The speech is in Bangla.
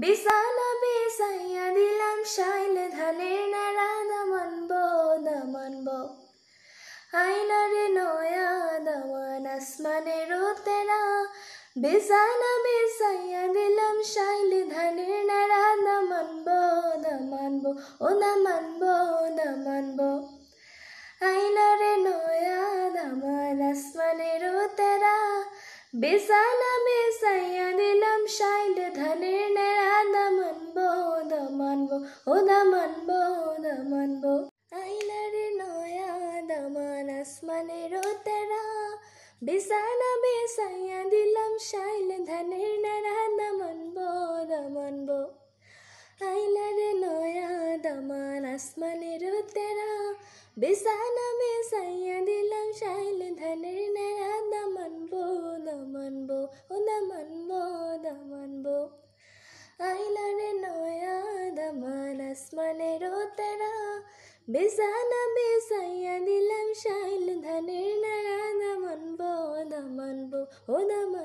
বিসানা বিসাইয়া দিলাম শাইল ধানের নাড়া দামান ব দামান ব আইনারে নয়া দামান আসমানে রোতেরা বিসানা বিসাইয়া দিলাম শাইল ধানের নাড়া দামান ব দামান ব ও দামান ব আইনারে নয়া দামান আসমানে রোতেরা বিসানা বিসাইয়া দিলাম শাইল ধানের আসমানের তারা বিছানা বেসাইয়া দিলাম শাইল ধানের নারা নামানব নামানব আইলার নয়া দামান আসমানের তারা বিছানা বেসাইয়া দিলাম শাইল ধানের নারা নামানব নামানব ও নামানব নামানব আইলার নয়া দামান আসমানের তারা বেসানা বেসাইয়া দিলাম ओ नम